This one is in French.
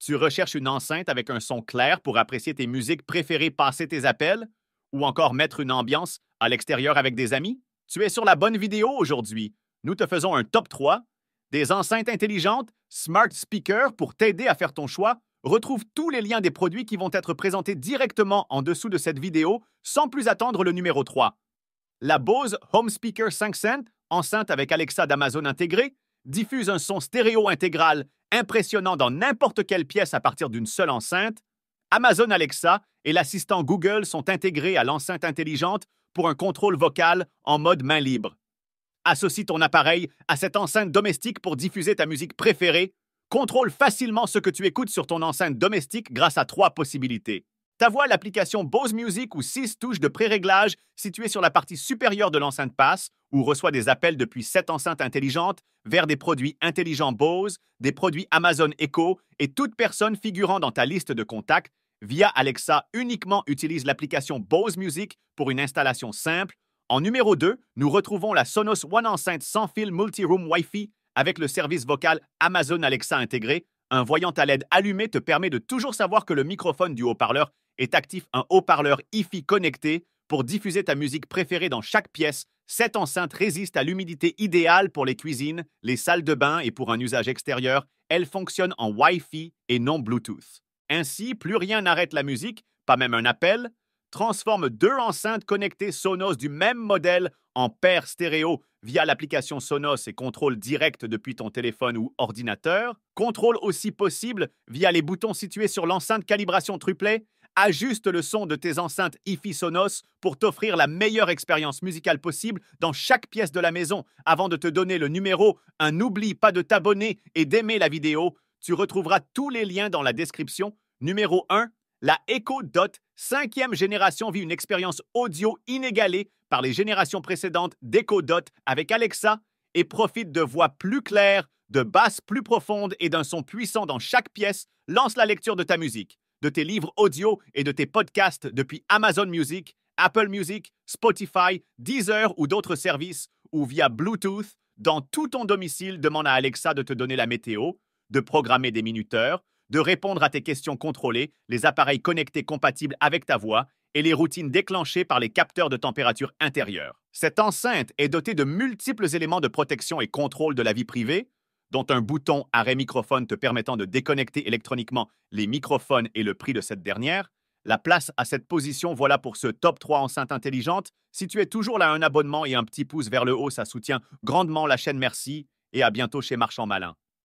Tu recherches une enceinte avec un son clair pour apprécier tes musiques préférées passer tes appels ou encore mettre une ambiance à l'extérieur avec des amis? Tu es sur la bonne vidéo aujourd'hui. Nous te faisons un top 3 des enceintes intelligentes, smart speaker pour t'aider à faire ton choix. Retrouve tous les liens des produits qui vont être présentés directement en dessous de cette vidéo sans plus attendre le numéro 3. La Bose Home Speaker 5 Cent, enceinte avec Alexa d'Amazon intégrée, diffuse un son stéréo intégral impressionnant dans n'importe quelle pièce à partir d'une seule enceinte, Amazon Alexa et l'assistant Google sont intégrés à l'enceinte intelligente pour un contrôle vocal en mode main libre. Associe ton appareil à cette enceinte domestique pour diffuser ta musique préférée. Contrôle facilement ce que tu écoutes sur ton enceinte domestique grâce à trois possibilités. Ta voix, l'application Bose Music ou 6 touches de pré-réglage situées sur la partie supérieure de l'enceinte passe ou reçoit des appels depuis cette enceinte intelligente vers des produits intelligents Bose, des produits Amazon Echo et toute personne figurant dans ta liste de contacts via Alexa uniquement utilise l'application Bose Music pour une installation simple. En numéro 2, nous retrouvons la Sonos One enceinte sans fil Multiroom Wi-Fi avec le service vocal Amazon Alexa intégré. Un voyant à LED allumé te permet de toujours savoir que le microphone du haut-parleur est actif un haut-parleur hi-fi connecté pour diffuser ta musique préférée dans chaque pièce. Cette enceinte résiste à l'humidité idéale pour les cuisines, les salles de bain et pour un usage extérieur. Elle fonctionne en Wi-Fi et non Bluetooth. Ainsi, plus rien n'arrête la musique, pas même un appel. Transforme deux enceintes connectées Sonos du même modèle en paire stéréo via l'application Sonos et contrôle direct depuis ton téléphone ou ordinateur. Contrôle aussi possible via les boutons situés sur l'enceinte calibration triplet ajuste le son de tes enceintes IFI Sonos pour t'offrir la meilleure expérience musicale possible dans chaque pièce de la maison. Avant de te donner le numéro, un n'oublie pas de t'abonner et d'aimer la vidéo. Tu retrouveras tous les liens dans la description. Numéro 1, la Echo Dot 5e génération vit une expérience audio inégalée par les générations précédentes d'Echo Dot avec Alexa et profite de voix plus claires, de basses plus profondes et d'un son puissant dans chaque pièce. Lance la lecture de ta musique de tes livres audio et de tes podcasts depuis Amazon Music, Apple Music, Spotify, Deezer ou d'autres services ou via Bluetooth dans tout ton domicile, demande à Alexa de te donner la météo, de programmer des minuteurs, de répondre à tes questions contrôlées, les appareils connectés compatibles avec ta voix et les routines déclenchées par les capteurs de température intérieure. Cette enceinte est dotée de multiples éléments de protection et contrôle de la vie privée, dont un bouton arrêt microphone te permettant de déconnecter électroniquement les microphones et le prix de cette dernière. La place à cette position, voilà pour ce top 3 enceinte intelligente. Si tu es toujours là, un abonnement et un petit pouce vers le haut, ça soutient grandement la chaîne. Merci et à bientôt chez Marchand Malin.